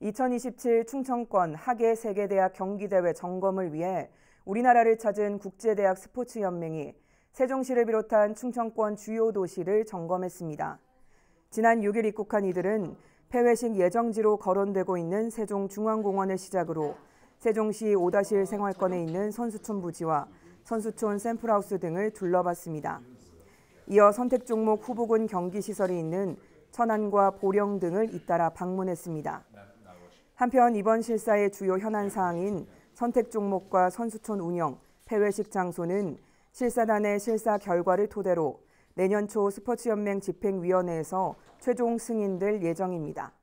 2027 충청권 하계 세계대학 경기대회 점검을 위해 우리나라를 찾은 국제대학 스포츠연맹이 세종시를 비롯한 충청권 주요 도시를 점검했습니다. 지난 6일 입국한 이들은 폐회식 예정지로 거론되고 있는 세종중앙공원을 시작으로 세종시 오다실 생활권에 있는 선수촌 부지와 선수촌 샘플하우스 등을 둘러봤습니다. 이어 선택 종목 후보군 경기시설이 있는 천안과 보령 등을 잇따라 방문했습니다. 한편 이번 실사의 주요 현안 사항인 선택 종목과 선수촌 운영, 폐회식 장소는 실사단의 실사 결과를 토대로 내년 초 스포츠연맹 집행위원회에서 최종 승인될 예정입니다.